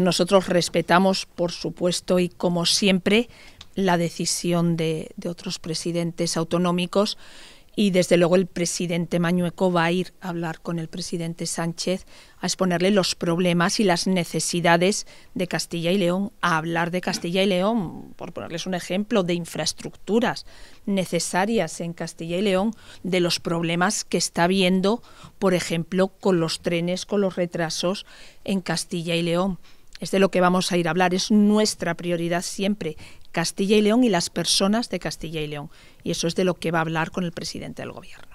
Nosotros respetamos, por supuesto, y como siempre, la decisión de, otros presidentes autonómicos y desde luego el presidente Mañueco va a ir a hablar con el presidente Sánchez a exponerle los problemas y las necesidades de Castilla y León, a hablar de Castilla y León, por ponerles un ejemplo, de infraestructuras necesarias en Castilla y León, de los problemas que está viendo, por ejemplo, con los trenes, con los retrasos en Castilla y León es de lo que vamos a ir a hablar, es nuestra prioridad siempre, Castilla y León y las personas de Castilla y León. Y eso es de lo que va a hablar con el presidente del gobierno.